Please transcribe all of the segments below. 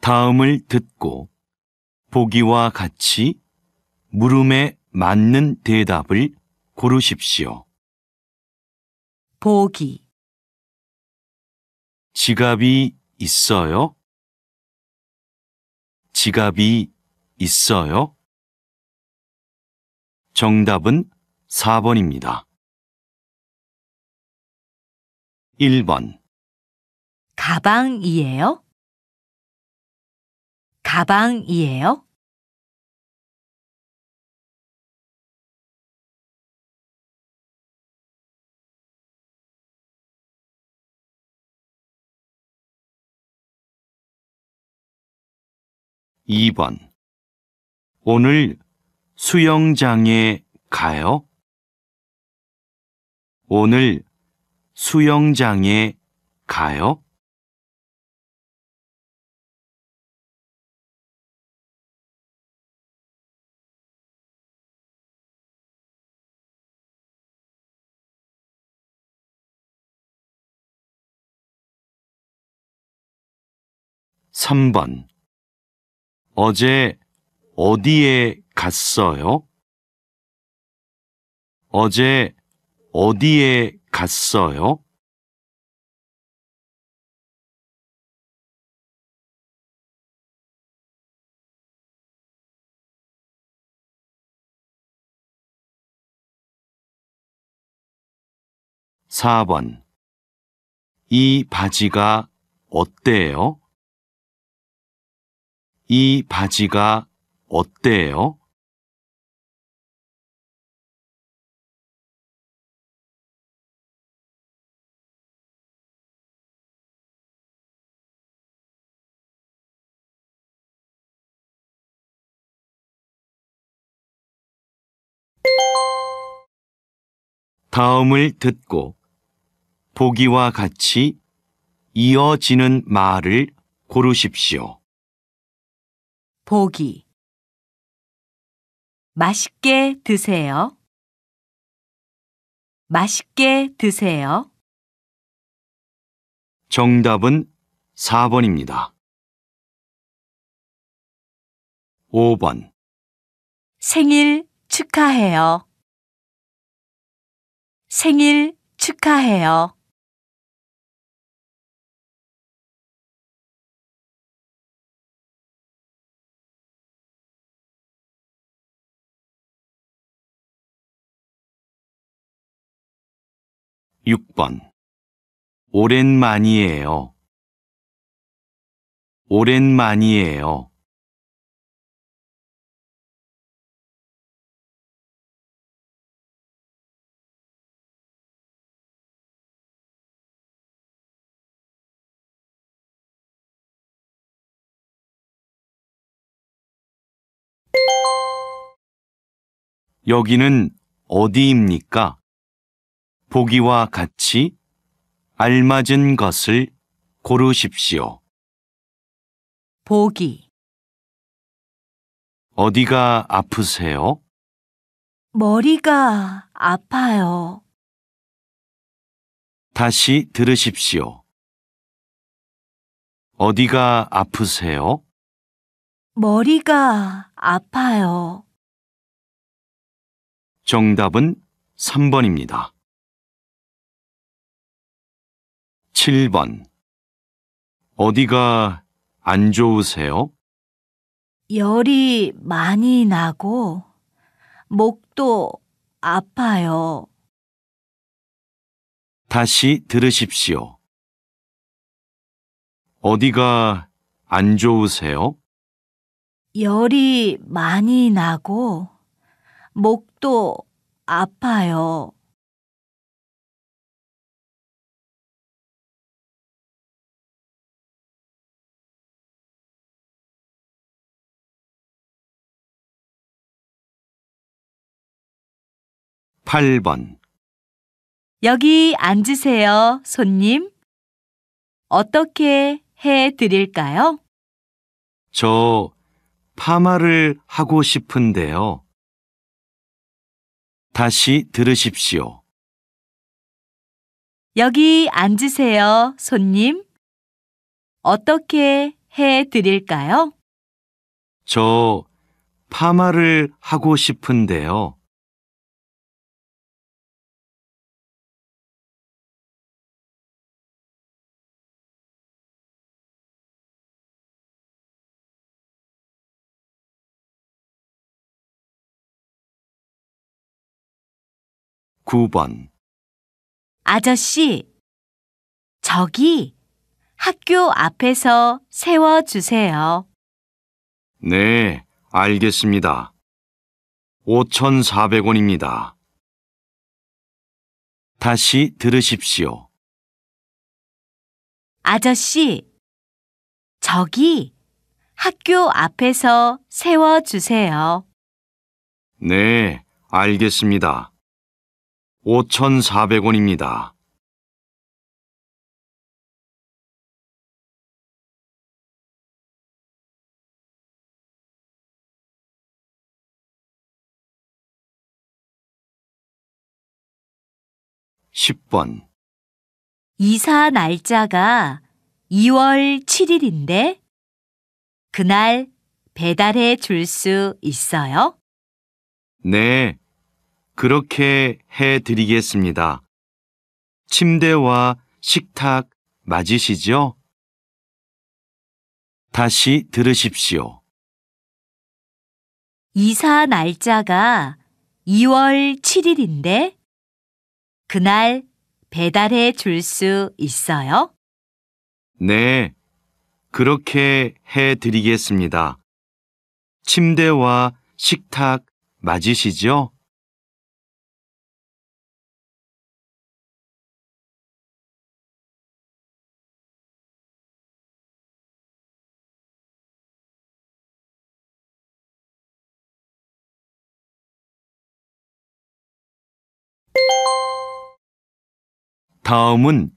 다음을 듣고 보기와 같이 물음에 맞는 대답을 고르십시오. 보기 지갑이 있어요? 지갑이 있어요? 정답은 4번입니다. 1번 가방이에요? 가방이에요? 이번 오늘 수영장에 가요? 오늘 수영장에 가요? 3번 어제 어디에 갔어요? 어제 어디에 갔어요? 4번 이 바지가 어때요? 이 바지가 어때요? 다음을 듣고 보기와 같이 이어지는 말을 고르십시오. 보기 맛있게 드세요. 맛있게 드세요. 정답은 4번입니다. 5번 생일 축하해요. 생일 축하해요. 6번 오랜만이에요. 오랜만이에요. '여기는 어디입니까?' 보기와 같이 알맞은 것을 고르십시오. 보기 어디가 아프세요? 머리가 아파요. 다시 들으십시오. 어디가 아프세요? 머리가 아파요. 정답은 3번입니다. 7번 어디가 안 좋으세요? 열이 많이 나고 목도 아파요. 다시 들으십시오. 어디가 안 좋으세요? 열이 많이 나고 목도 아파요. 8번 여기 앉으세요, 손님. 어떻게 해 드릴까요? 저 파마를 하고 싶은데요. 다시 들으십시오. 여기 앉으세요, 손님. 어떻게 해 드릴까요? 저 파마를 하고 싶은데요. 9번 아저씨, 저기 학교 앞에서 세워주세요. 네, 알겠습니다. 5,400원입니다. 다시 들으십시오. 아저씨, 저기 학교 앞에서 세워주세요. 네, 알겠습니다. 5,400원입니다. (10번) 이사 날짜가 2월 7일인데 그날 배달해 줄 수 있어요? 네. 그렇게 해드리겠습니다. 침대와 식탁 맞으시죠? 다시 들으십시오. 이사 날짜가 2월 7일인데 그날 배달해 줄 수 있어요? 네, 그렇게 해드리겠습니다. 침대와 식탁 맞으시죠? 다음은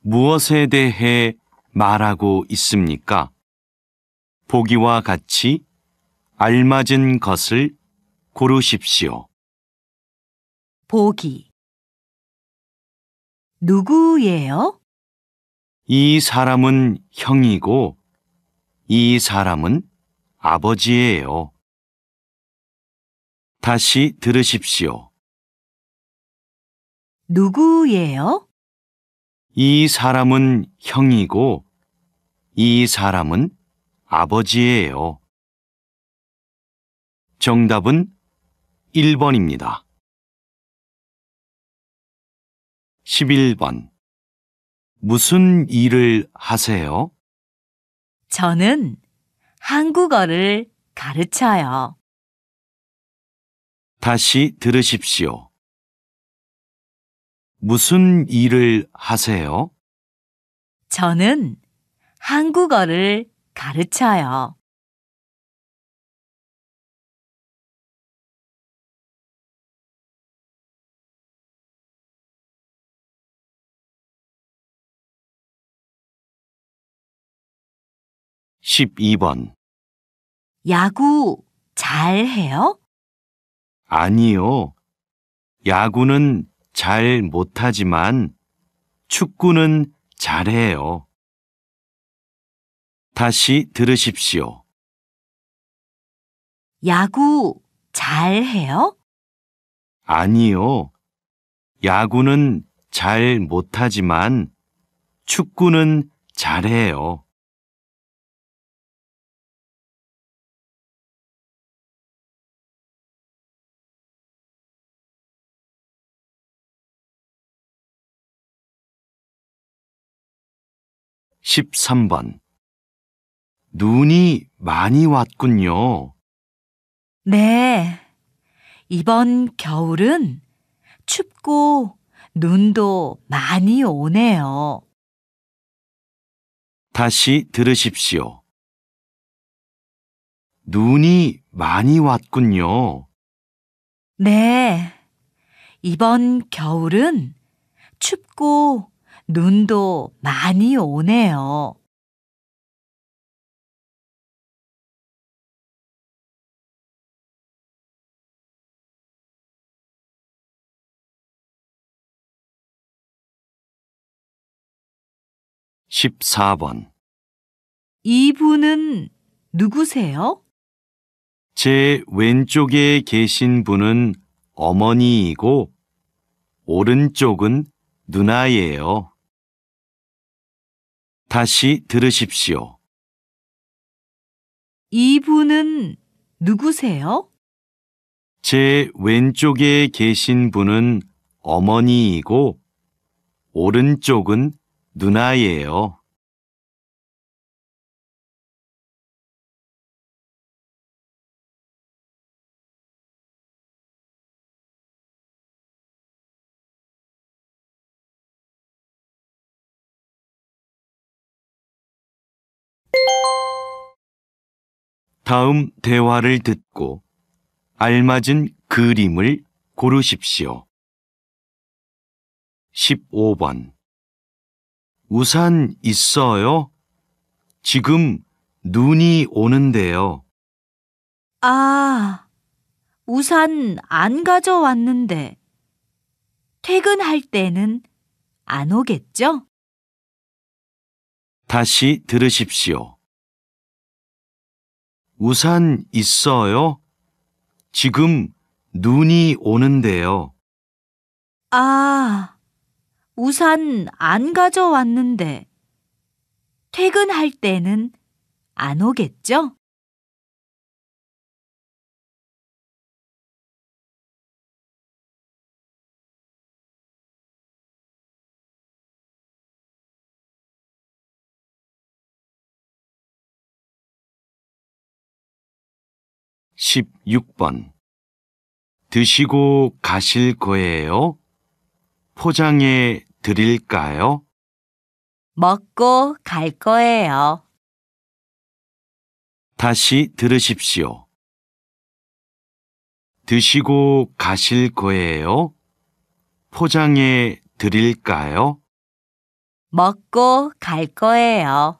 무엇에 대해 말하고 있습니까? 보기와 같이 알맞은 것을 고르십시오. 보기 누구예요? 이 사람은 형이고 이 사람은 아버지예요. 다시 들으십시오. 누구예요? 이 사람은 형이고 이 사람은 아버지예요. 정답은 1번입니다. 11번 무슨 일을 하세요? 저는 한국어를 가르쳐요. 다시 들으십시오. 무슨 일을 하세요? 저는 한국어를 가르쳐요. 십이 번 야구 잘 해요? 아니요. 야구는 잘 못하지만 축구는 잘해요. 다시 들으십시오. 야구 잘해요? 아니요. 야구는 잘 못하지만 축구는 잘해요. 13번 눈이 많이 왔군요. 네. 이번 겨울은 춥고 눈도 많이 오네요. 다시 들으십시오. 눈이 많이 왔군요. 네. 이번 겨울은 춥고 눈도 많이 오네요. 1 4번 이분은 누구세요? 제 왼쪽에 계신 분은 어머니이고 오른쪽은 누나예요. 다시 들으십시오. 이분은 누구세요? 제 왼쪽에 계신 분은 어머니이고, 오른쪽은 누나예요. 다음 대화를 듣고 알맞은 그림을 고르십시오. 15번 우산 있어요? 지금 눈이 오는데요. 아, 우산 안 가져왔는데. 퇴근할 때는 안 오겠죠? 다시 들으십시오. 우산 있어요? 지금 눈이 오는데요. 아, 우산 안 가져왔는데. 퇴근할 때는 안 오겠죠? 16번 드시고 가실 거예요? 포장해 드릴까요? 먹고 갈 거예요. 다시 들으십시오. 드시고 가실 거예요? 포장해 드릴까요? 먹고 갈 거예요.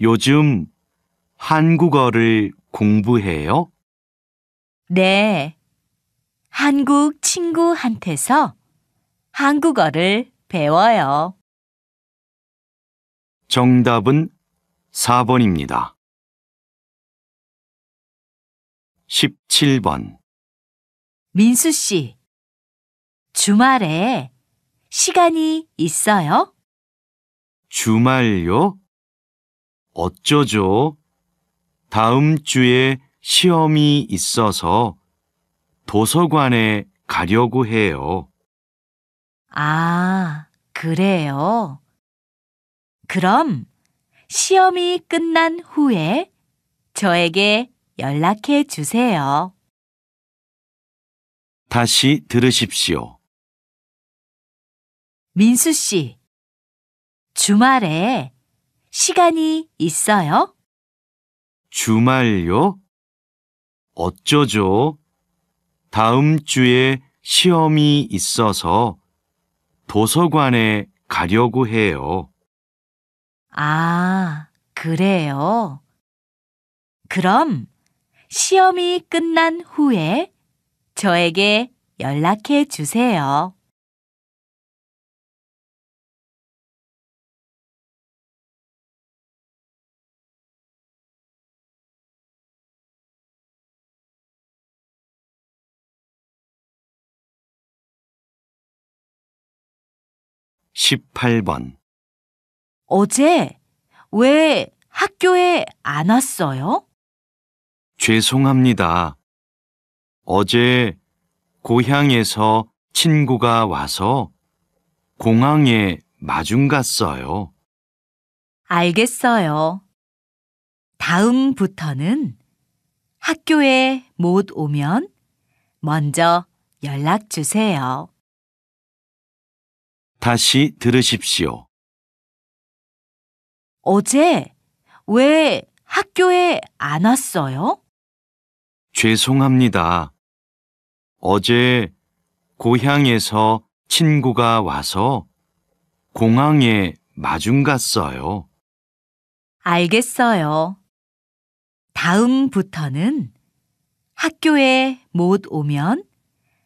요즘 한국어를 공부해요? 네. 한국 친구한테서 한국어를 배워요. 정답은 4번입니다. 17번. 민수 씨, 주말에 시간이 있어요? 주말요? 어쩌죠? 다음 주에 시험이 있어서 도서관에 가려고 해요. 아, 그래요? 그럼 시험이 끝난 후에 저에게 연락해 주세요. 다시 들으십시오. 민수 씨, 주말에 시간이 있어요? 주말요? 어쩌죠? 다음 주에 시험이 있어서 도서관에 가려고 해요. 아, 그래요? 그럼 시험이 끝난 후에 저에게 연락해 주세요. 18번 어제 왜 학교에 안 왔어요? 죄송합니다. 어제 고향에서 친구가 와서 공항에 마중 갔어요. 알겠어요. 다음부터는 학교에 못 오면 먼저 연락 주세요. 다시 들으십시오. 어제 왜 학교에 안 왔어요? 죄송합니다. 어제 고향에서 친구가 와서 공항에 마중 갔어요. 알겠어요. 다음부터는 학교에 못 오면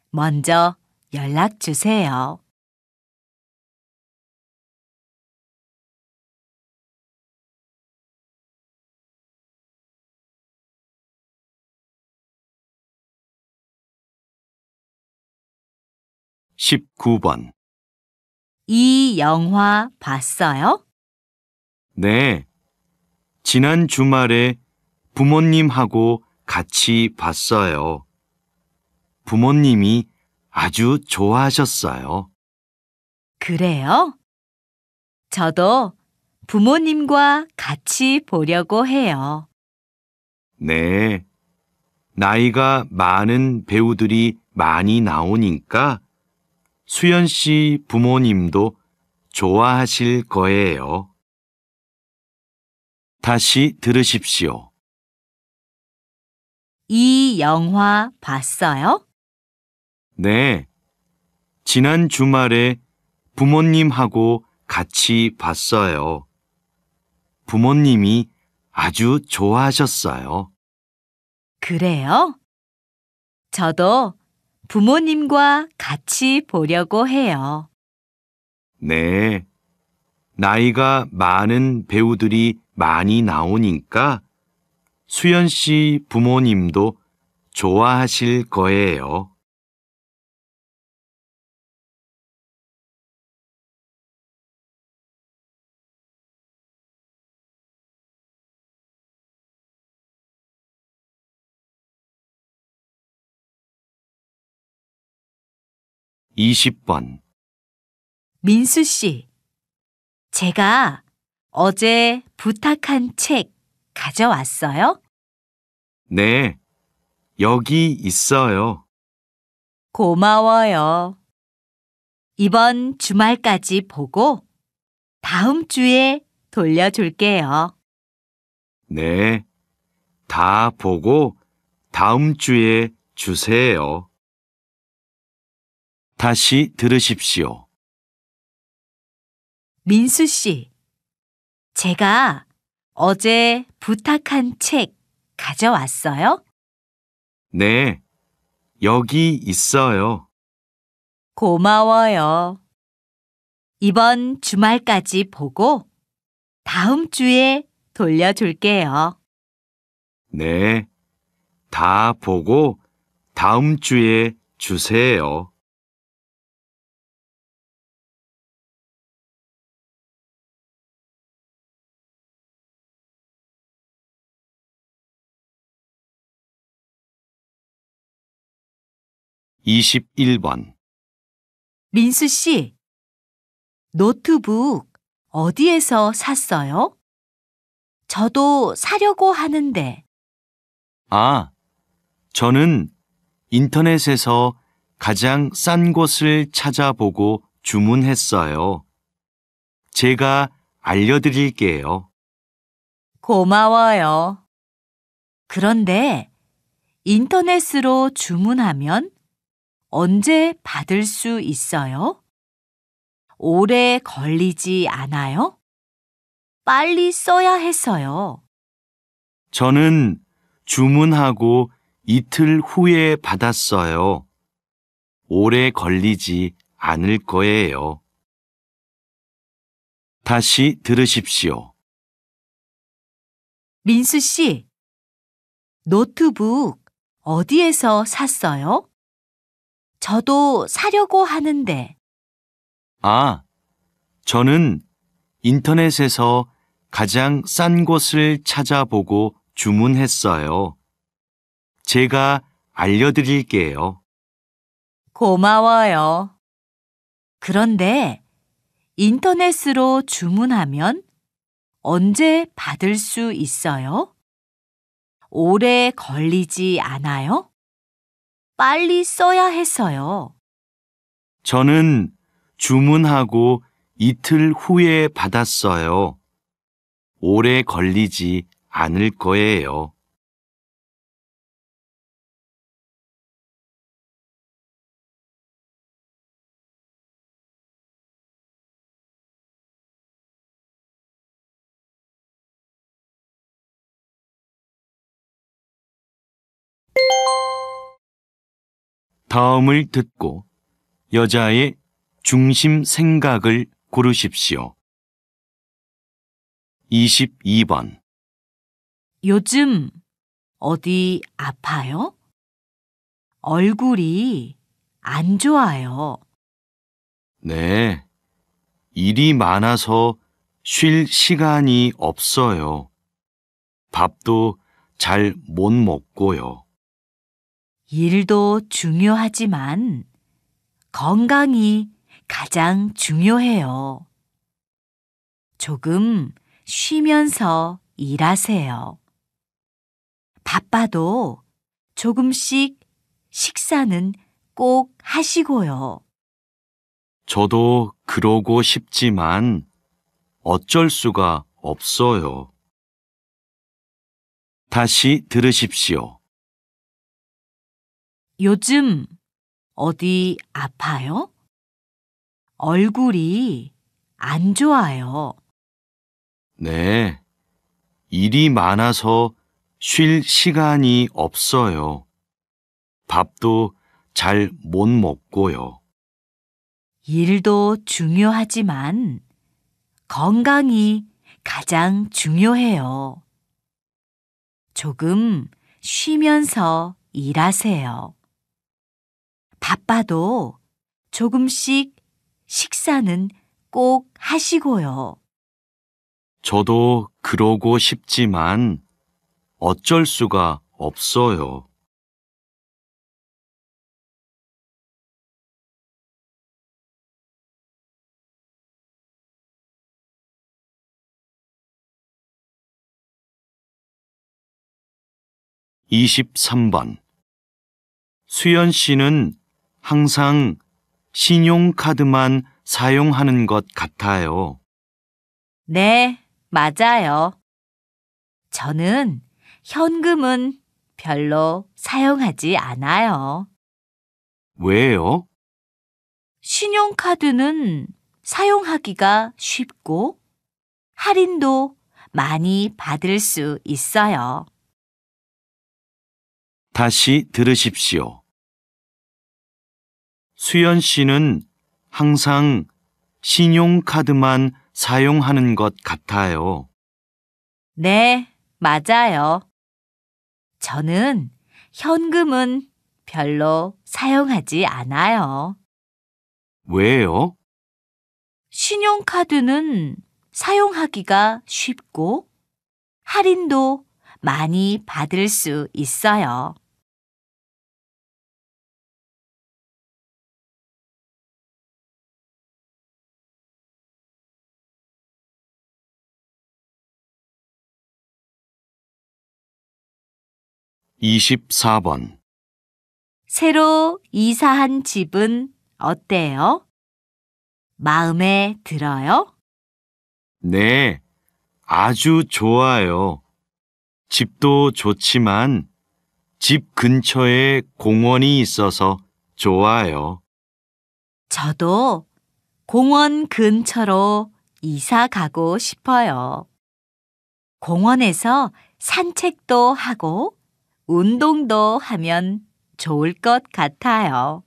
먼저 연락 주세요. 19번. 이 영화 봤어요? 네. 지난 주말에 부모님하고 같이 봤어요. 부모님이 아주 좋아하셨어요. 그래요? 저도 부모님과 같이 보려고 해요. 네. 나이가 많은 배우들이 많이 나오니까 수연 씨 부모님도 좋아하실 거예요. 다시 들으십시오. 이 영화 봤어요? 네. 지난 주말에 부모님하고 같이 봤어요. 부모님이 아주 좋아하셨어요. 그래요? 저도 부모님과 같이 보려고 해요. 네. 나이가 많은 배우들이 많이 나오니까 수연 씨 부모님도 좋아하실 거예요. 20번 민수 씨, 제가 어제 부탁한 책 가져왔어요? 네, 여기 있어요. 고마워요. 이번 주말까지 보고 다음 주에 돌려줄게요. 네, 다 보고 다음 주에 주세요. 다시 들으십시오. 민수 씨, 제가 어제 부탁한 책 가져왔어요? 네, 여기 있어요. 고마워요. 이번 주말까지 보고 다음 주에 돌려줄게요. 네, 다 보고 다음 주에 주세요. 21번 민수 씨, 노트북 어디에서 샀어요? 저도 사려고 하는데. 아, 저는 인터넷에서 가장 싼 곳을 찾아보고 주문했어요. 제가 알려드릴게요. 고마워요. 그런데 인터넷으로 주문하면 언제 받을 수 있어요? 오래 걸리지 않아요? 빨리 써야 했어요. 저는 주문하고 이틀 후에 받았어요. 오래 걸리지 않을 거예요. 다시 들으십시오. 민수 씨, 노트북 어디에서 샀어요? 저도 사려고 하는데. 아, 저는 인터넷에서 가장 싼 곳을 찾아보고 주문했어요. 제가 알려드릴게요. 고마워요. 그런데 인터넷으로 주문하면 언제 받을 수 있어요? 오래 걸리지 않아요? 빨리 써야 했어요 저는 주문하고 이틀 후에 받았어요. 오래 걸리지 않을 거예요. 다음을 듣고 여자의 중심 생각을 고르십시오. 22번 요즘 어디 아파요? 얼굴이 안 좋아요. 네. 일이 많아서 쉴 시간이 없어요. 밥도 잘 못 먹고요. 일도 중요하지만 건강이 가장 중요해요. 조금 쉬면서 일하세요. 바빠도 조금씩 식사는 꼭 하시고요. 저도 그러고 싶지만 어쩔 수가 없어요. 다시 들으십시오. 요즘 어디 아파요? 얼굴이 안 좋아요. 네. 일이 많아서 쉴 시간이 없어요. 밥도 잘 못 먹고요. 일도 중요하지만 건강이 가장 중요해요. 조금 쉬면서 일하세요. 바빠도 조금씩 식사는 꼭 하시고요. 저도 그러고 싶지만 어쩔 수가 없어요. (23번) 수연 씨는 항상 신용카드만 사용하는 것 같아요. 네, 맞아요. 저는 현금은 별로 사용하지 않아요. 왜요? 신용카드는 사용하기가 쉽고 할인도 많이 받을 수 있어요. 다시 들으십시오. 수연 씨는 항상 신용카드만 사용하는 것 같아요. 네, 맞아요. 저는 현금은 별로 사용하지 않아요. 왜요? 신용카드는 사용하기가 쉽고 할인도 많이 받을 수 있어요. 24번 새로 이사한 집은 어때요? 마음에 들어요? 네, 아주 좋아요. 집도 좋지만 집 근처에 공원이 있어서 좋아요. 저도 공원 근처로 이사 가고 싶어요. 공원에서 산책도 하고 운동도 하면 좋을 것 같아요.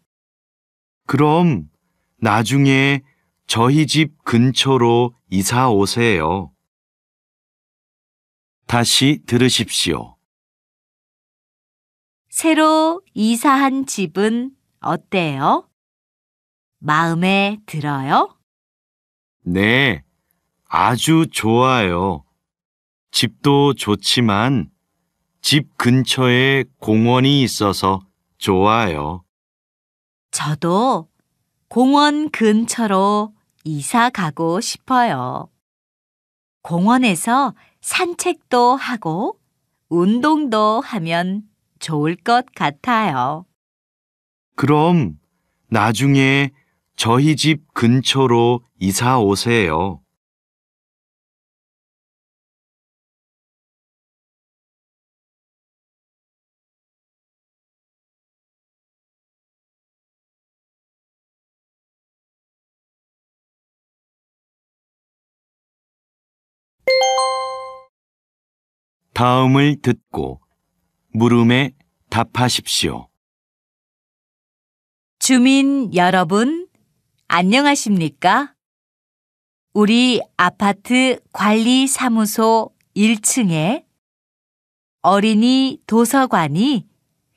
그럼 나중에 저희 집 근처로 이사 오세요. 다시 들으십시오. 새로 이사한 집은 어때요? 마음에 들어요? 네, 아주 좋아요. 집도 좋지만 집 근처에 공원이 있어서 좋아요. 저도 공원 근처로 이사 가고 싶어요. 공원에서 산책도 하고 운동도 하면 좋을 것 같아요. 그럼 나중에 저희 집 근처로 이사 오세요. 다음을 듣고 물음에 답하십시오. 주민 여러분, 안녕하십니까? 우리 아파트 관리 사무소 1층에 어린이 도서관이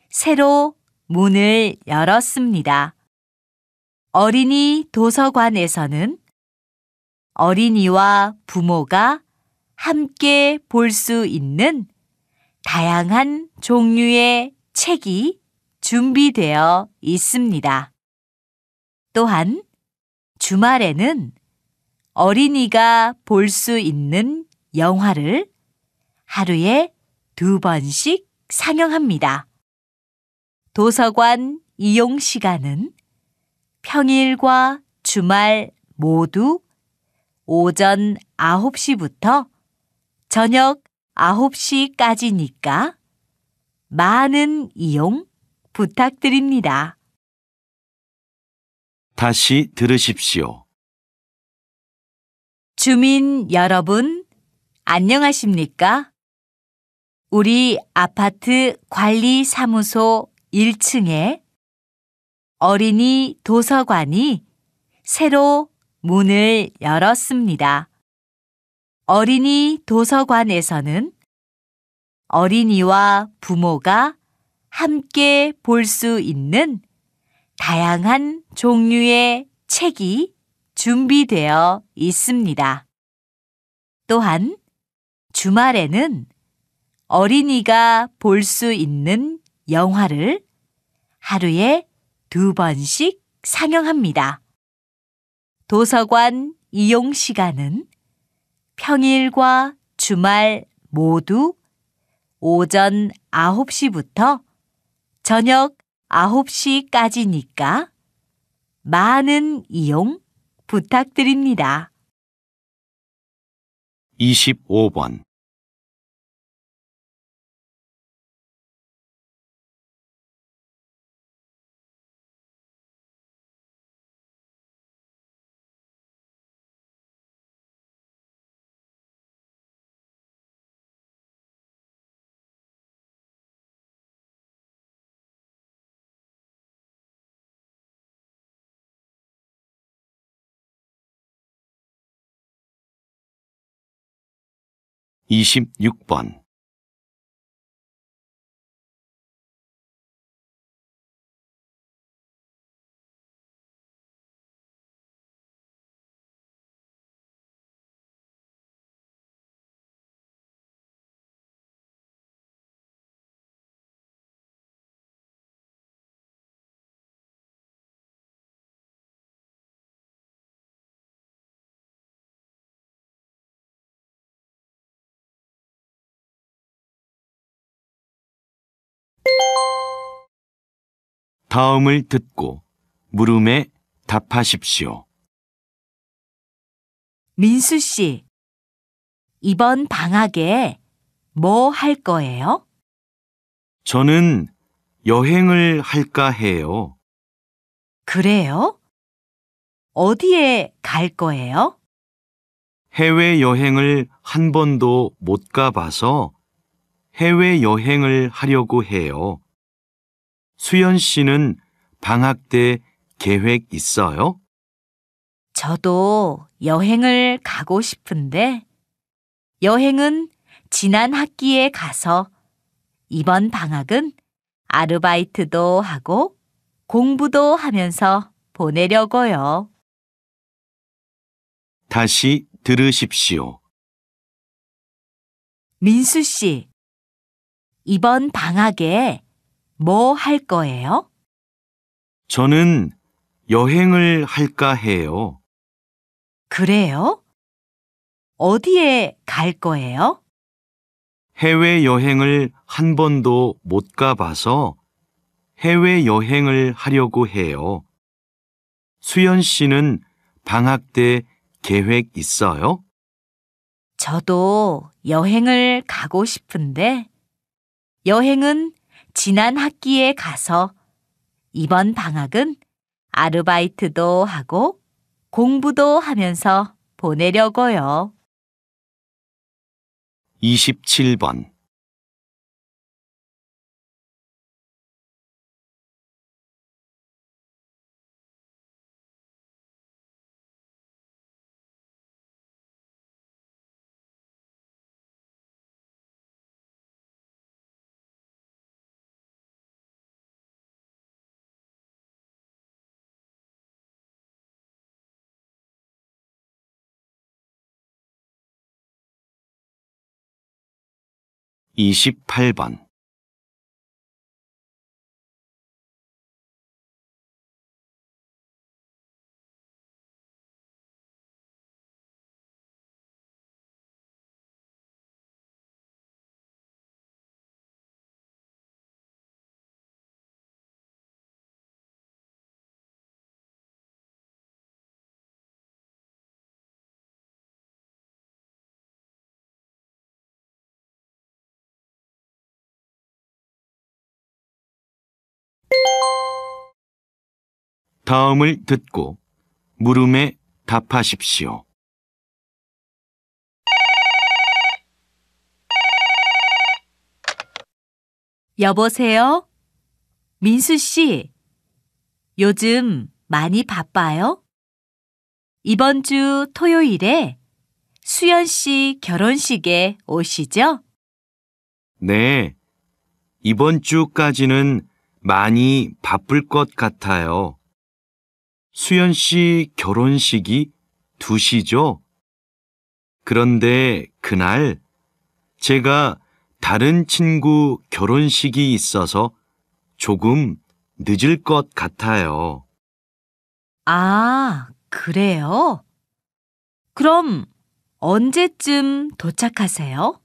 새로 문을 열었습니다. 어린이 도서관에서는 어린이와 부모가 함께 볼 수 있는 다양한 종류의 책이 준비되어 있습니다. 또한 주말에는 어린이가 볼 수 있는 영화를 하루에 두 번씩 상영합니다. 도서관 이용 시간은 평일과 주말 모두 오전 9시부터 저녁 9시까지니까 많은 이용 부탁드립니다. 다시 들으십시오. 주민 여러분, 안녕하십니까? 우리 아파트 관리 사무소 1층에 어린이 도서관이 새로 문을 열었습니다. 어린이 도서관에서는 어린이와 부모가 함께 볼 수 있는 다양한 종류의 책이 준비되어 있습니다. 또한 주말에는 어린이가 볼 수 있는 영화를 하루에 두 번씩 상영합니다. 도서관 이용 시간은 평일과 주말 모두 오전 9시부터 저녁 9시까지니까 많은 이용 부탁드립니다. 25번 26번 다음을 듣고 물음에 답하십시오. 민수 씨, 이번 방학에 뭐 할 거예요? 저는 여행을 할까 해요. 그래요? 어디에 갈 거예요? 해외여행을 한 번도 못 가봐서 해외여행을 하려고 해요. 수연 씨는 방학 때 계획 있어요? 저도 여행을 가고 싶은데 여행은 지난 학기에 가서 이번 방학은 아르바이트도 하고 공부도 하면서 보내려고요. 다시 들으십시오. 민수 씨, 이번 방학에 뭐할 거예요? 저는 여행을 할까 해요. 그래요? 어디에 갈 거예요? 해외여행을 한 번도 못 가봐서 해외여행을 하려고 해요. 수연 씨는 방학 때 계획 있어요? 저도 여행을 가고 싶은데 여행은 지난 학기에 가서 이번 방학은 아르바이트도 하고 공부도 하면서 보내려고요. 27번 28번 다음을 듣고 물음에 답하십시오. 여보세요? 민수 씨, 요즘 많이 바빠요? 이번 주 토요일에 수연 씨 결혼식에 오시죠? 네, 이번 주까지는 많이 바쁠 것 같아요. 수연 씨 결혼식이 2시죠? 그런데 그날 제가 다른 친구 결혼식이 있어서 조금 늦을 것 같아요. 아, 그래요? 그럼 언제쯤 도착하세요?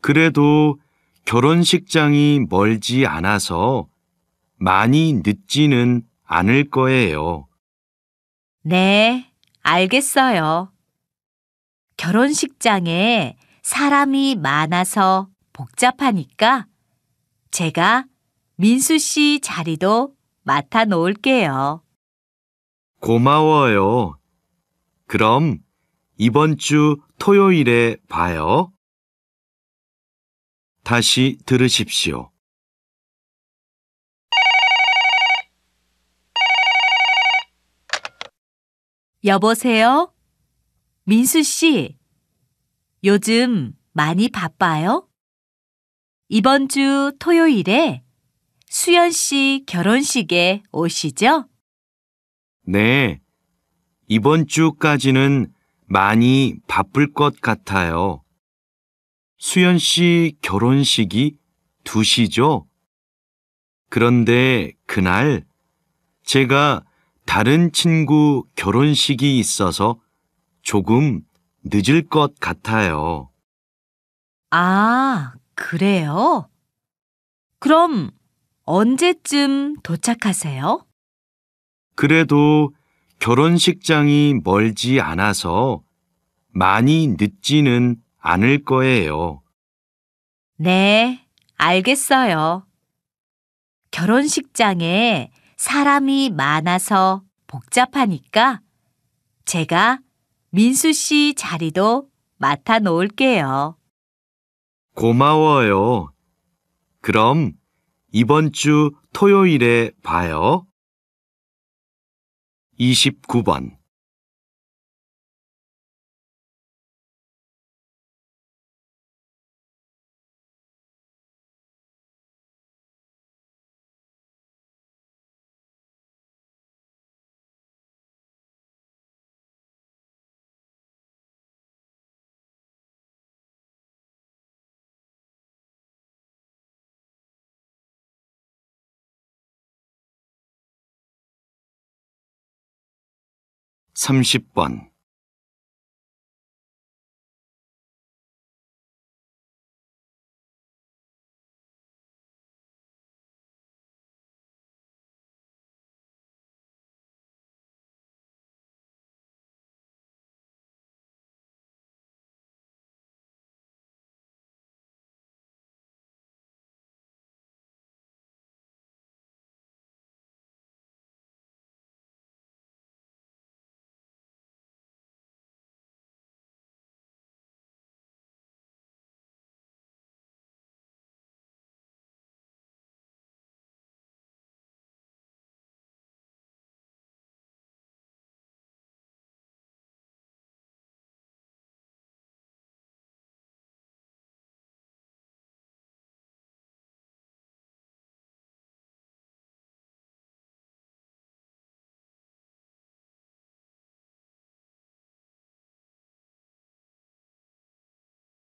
그래도 결혼식장이 멀지 않아서 많이 늦지는 않을 거예요. 네, 알겠어요. 결혼식장에 사람이 많아서 복잡하니까 제가 민수 씨 자리도 맡아 놓을게요. 고마워요. 그럼 이번 주 토요일에 봐요. 다시 들으십시오. 여보세요? 민수 씨, 요즘 많이 바빠요? 이번 주 토요일에 수연 씨 결혼식에 오시죠? 네. 이번 주까지는 많이 바쁠 것 같아요. 수연 씨 결혼식이 2시죠? 그런데 그날 제가 다른 친구 결혼식이 있어서 조금 늦을 것 같아요. 아, 그래요? 그럼 언제쯤 도착하세요? 그래도 결혼식장이 멀지 않아서 많이 늦지는 않을 거예요. 네, 알겠어요. 결혼식장에 사람이 많아서 복잡하니까 제가 민수 씨 자리도 맡아 놓을게요. 고마워요. 그럼 이번 주 토요일에 봐요. 29번 30번